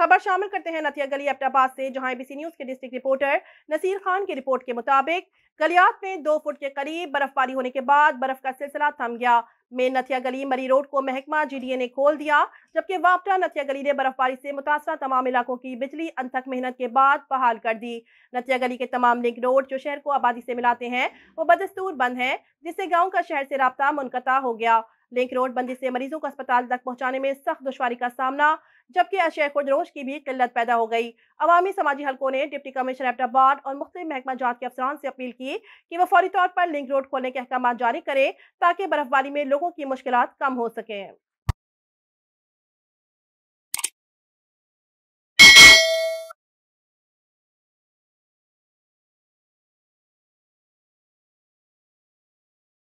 खबर शामिल करते हैं नथिया गली एबटाबाद से जहां एबीसी न्यूज के डिस्ट्रिक्ट रिपोर्टर नसीर खान की रिपोर्ट के मुताबिक गलियात में दो फुट के करीब बर्फबारी होने के बाद बर्फ का सिलसिला थम गया मेन नथिया गली मरी रोड को महकमा जीडीए ने खोल दिया जबकि वापटा नथिया गली ने बर्फबारी से मुतासर तमाम इलाकों की बिजली अनथक मेहनत के बाद बहाल कर दी नथिया गली के तमाम लिंक रोड जो शहर को आबादी से मिलाते हैं वो बदस्तूर बंद है जिससे गाँव का शहर से रबता मुनकता हो गया लिंक रोड बंदी से मरीजों को अस्पताल तक पहुंचाने में सख्त दुशारी का सामना जबकि अशय खुदरोश की भी किल्लत पैदा हो गई अवामी समाजी हलकों ने डिप्टी कमिश्नर एबटाबाद और मुख्त महकमा जात के अफसरान से अपील की कि वह फौरी तौर पर लिंक रोड खोलने के अहकाम जारी करें ताकि बर्फबारी में लोगों की मुश्किल कम हो सकें